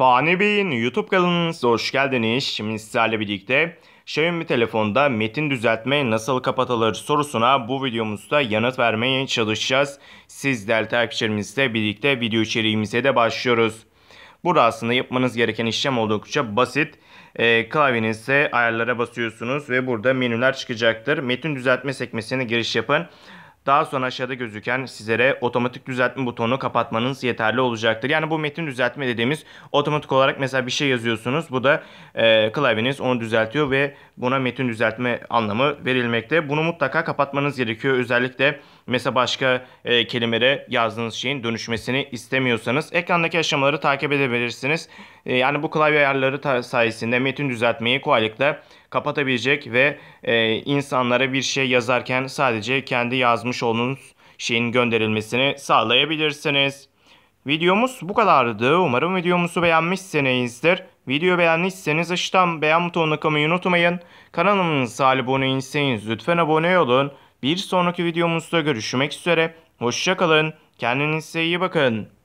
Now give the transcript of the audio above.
Fani Bey'in YouTube kanalınıza hoş geldiniz. Şimdi sizlerle birlikte Xiaomi telefonda metin düzeltme nasıl kapatılır sorusuna bu videomuzda yanıt vermeye çalışacağız. Siz değerli takipçilerimizle birlikte video içeriğimize de başlıyoruz. Burada aslında yapmanız gereken işlem oldukça basit. E, ee, klavyenizde ayarlara basıyorsunuz ve burada menüler çıkacaktır. Metin düzeltme sekmesine giriş yapın. Daha sonra aşağıda gözüken sizlere otomatik düzeltme butonunu kapatmanız yeterli olacaktır. Yani bu metin düzeltme dediğimiz otomatik olarak mesela bir şey yazıyorsunuz. Bu da e, klavyeniz onu düzeltiyor ve buna metin düzeltme anlamı verilmekte. Bunu mutlaka kapatmanız gerekiyor. Özellikle mesela başka e, kelimelere yazdığınız şeyin dönüşmesini istemiyorsanız ekrandaki aşamaları takip edebilirsiniz. E, yani bu klavye ayarları sayesinde metin düzeltmeyi kolaylıkla kapatabilecek ve e, insanlara bir şey yazarken sadece kendi yazmış olduğunuz şeyin gönderilmesini sağlayabilirsiniz. Videomuz bu kadardı. Umarım videomuzu beğenmişsinizdir. Video beğendiyseniz aşağıdan beğen butonuna kalmayı unutmayın. Kanalımıza abone değilseniz lütfen abone olun. Bir sonraki videomuzda görüşmek üzere. Hoşçakalın. Kendinize iyi bakın.